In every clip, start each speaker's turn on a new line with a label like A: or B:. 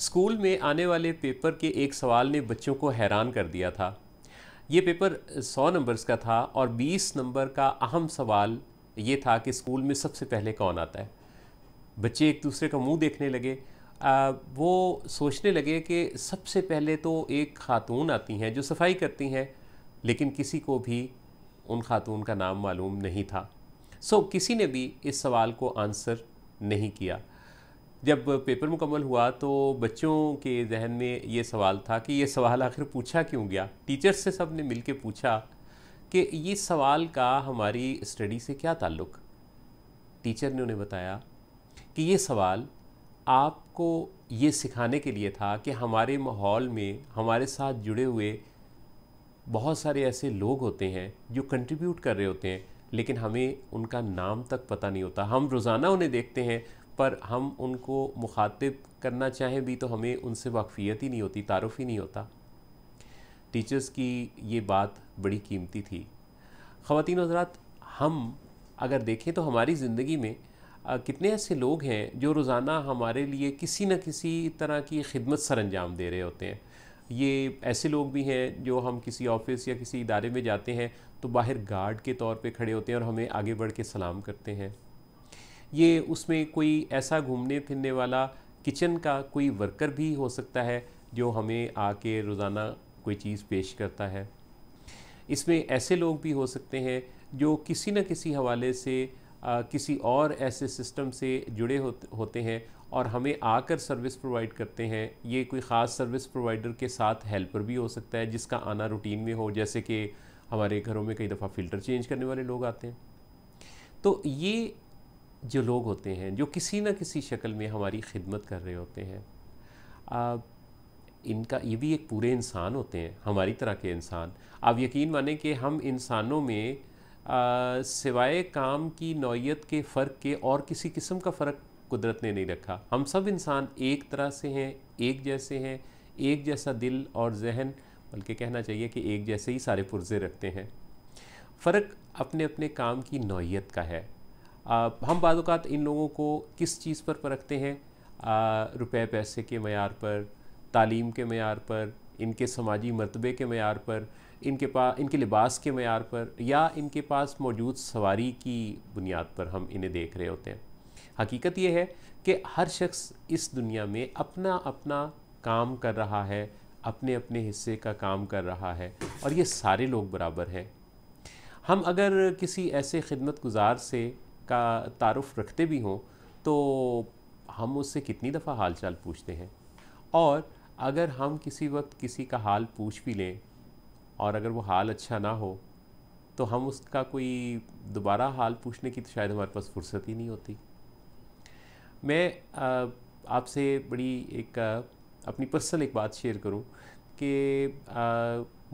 A: school में आने वाले पेपर के एक सवाल ने बच्चों को हैरान कर दिया था ये पेपर 100 नंबर्स का था और 20 नंबर का अहम सवाल ये था कि स्कूल में सबसे पहले कौन आता है बच्चे एक दूसरे का मुंह देखने लगे आ, वो सोचने लगे कि सबसे पहले तो एक खातून आती हैं जो सफाई करती हैं लेकिन किसी को भी उन खातून का नाम मालूम नहीं था सो so, किसी ने भी इस सवाल को आंसर नहीं किया जब पेपर मुकम्मल हुआ तो बच्चों के जहन में ये सवाल था कि ये सवाल आखिर पूछा क्यों गया टीचर्स से सब ने मिल के पूछा कि ये सवाल का हमारी स्टडी से क्या ताल्लुक़ टीचर ने उन्हें बताया कि ये सवाल आपको ये सिखाने के लिए था कि हमारे माहौल में हमारे साथ जुड़े हुए बहुत सारे ऐसे लोग होते हैं जो कंट्रीब्यूट कर रहे होते हैं लेकिन हमें उनका नाम तक पता नहीं होता हम रोज़ाना उन्हें देखते हैं पर हम उनको मुखातिब करना चाहें भी तो हमें उनसे वाकफ़ियत ही नहीं होती तारफ़ ही नहीं होता टीचर्स की ये बात बड़ी कीमती थी ख़वान हजरात हम अगर देखें तो हमारी ज़िंदगी में आ, कितने ऐसे लोग हैं जो रोज़ाना हमारे लिए किसी न किसी तरह की खिदमत सर अंजाम दे रहे होते हैं ये ऐसे लोग भी हैं जो हम किसी ऑफिस या किसी इदारे में जाते हैं तो बाहर गार्ड के तौर पे खड़े होते हैं और हमें आगे बढ़ के सलाम करते हैं ये उसमें कोई ऐसा घूमने फिरने वाला किचन का कोई वर्कर भी हो सकता है जो हमें आके रोज़ाना कोई चीज़ पेश करता है इसमें ऐसे लोग भी हो सकते हैं जो किसी न किसी हवाले से आ, किसी और ऐसे सिस्टम से जुड़े होते होते हैं और हमें आकर सर्विस प्रोवाइड करते हैं ये कोई ख़ास सर्विस प्रोवाइडर के साथ हेल्पर भी हो सकता है जिसका आना रूटीन में हो जैसे कि हमारे घरों में कई दफ़ा फ़िल्टर चेंज करने वाले लोग आते हैं तो ये जो लोग होते हैं जो किसी न किसी शक्ल में हमारी खिदमत कर रहे होते हैं आप इनका ये भी एक पूरे इंसान होते हैं हमारी तरह के इंसान आप यकीन माने कि हम इंसानों में सिवाय काम की नौीयत के फ़र्क के और किसी किस्म का फ़र्क कुदरत ने नहीं रखा हम सब इंसान एक तरह से हैं एक जैसे हैं एक जैसा दिल और जहन बल्कि कहना चाहिए कि एक जैसे ही सारे पुर्जे रखते हैं फ़र्क अपने अपने काम की नौीयत का है हम बाद इन लोगों को किस चीज़ पर परखते हैं रुपए पैसे के मैार पर तालीम के मैार पर इनके समाजी मरतबे के मैार पर इनके पास इनके लिबास के मैार पर या इनके पास मौजूद सवारी की बुनियाद पर हम इन्हें देख रहे होते हैं हकीकत यह है कि हर शख्स इस दुनिया में अपना अपना काम कर रहा है अपने अपने हिस्से का काम कर रहा है और ये सारे लोग बराबर हैं हम अगर किसी ऐसे खिदमत गुजार से का तारफ़ रखते भी हों तो हम उससे कितनी दफ़ा हाल चाल पूछते हैं और अगर हम किसी वक्त किसी का हाल पूछ भी लें और अगर वो हाल अच्छा ना हो तो हम उसका कोई दोबारा हाल पूछने की तो शायद हमारे पास फुर्सत ही नहीं होती मैं आपसे बड़ी एक अपनी पर्सनल एक बात शेयर करूं कि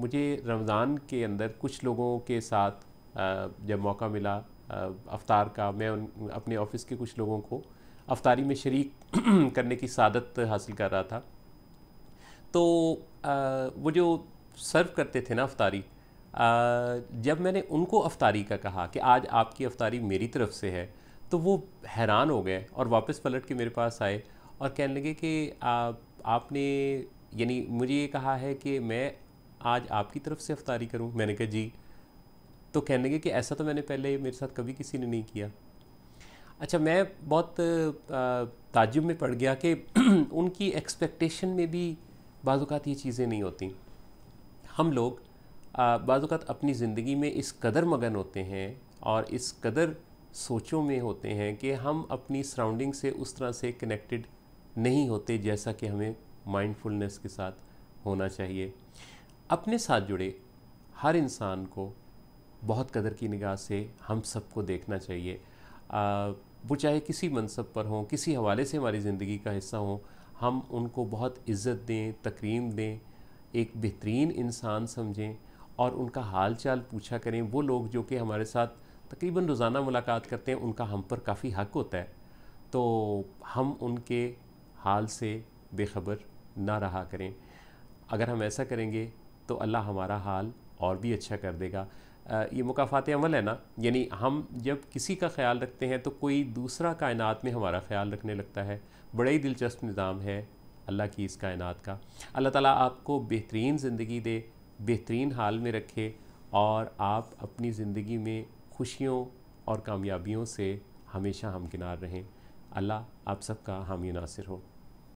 A: मुझे रमज़ान के अंदर कुछ लोगों के साथ जब मौका मिला अवतार का मैं उन अपने ऑफिस के कुछ लोगों को अवतारी में शरीक करने की सादत हासिल कर रहा था तो वो जो सर्व करते थे ना अफतारी जब मैंने उनको अफतारी का कहा कि आज आपकी अफतारी मेरी तरफ से है तो वो हैरान हो गए और वापस पलट के मेरे पास आए और कहने लगे कि आप आपने यानी मुझे ये कहा है कि मैं आज आपकी तरफ से अफतारी करूं मैंने कहा जी तो कहने लगे कि ऐसा तो मैंने पहले मेरे साथ कभी किसी ने नहीं किया अच्छा मैं बहुत ताजुब में पड़ गया कि उनकी एक्सपेक्टेशन में भी बाज़ात ये चीज़ें नहीं होती हम लोग बाज़ात अपनी ज़िंदगी में इस कदर मगन होते हैं और इस कदर सोचों में होते हैं कि हम अपनी सराउंडिंग से उस तरह से कनेक्टेड नहीं होते जैसा कि हमें माइंडफुलनेस के साथ होना चाहिए अपने साथ जुड़े हर इंसान को बहुत कदर की निगाह से हम सबको देखना चाहिए वो चाहे किसी मनसब पर हों किसी हवाले से हमारी ज़िंदगी का हिस्सा हों हम उनको बहुत इज़्ज़त दें तक्रीम दें एक बेहतरीन इंसान समझें और उनका हाल चाल पूछा करें वो लोग जो कि हमारे साथ तकरीबन रोज़ाना मुलाकात करते हैं उनका हम पर काफ़ी हक होता है तो हम उनके हाल से बेखबर ना रहा करें अगर हम ऐसा करेंगे तो अल्लाह हमारा हाल और भी अच्छा कर देगा ये मुकाफ़ात अमल है ना यानी हम जब किसी का ख्याल रखते हैं तो कोई दूसरा कायनात में हमारा ख्याल रखने लगता है बड़ा ही दिलचस्प निज़ाम है अल्लाह की इस कायनात का अल्लाह ताला आपको बेहतरीन ज़िंदगी दे बेहतरीन हाल में रखे और आप अपनी ज़िंदगी में खुशियों और कामयाबियों से हमेशा हमकिनार रहें अल्लाह आप सबका हामी नासिर हो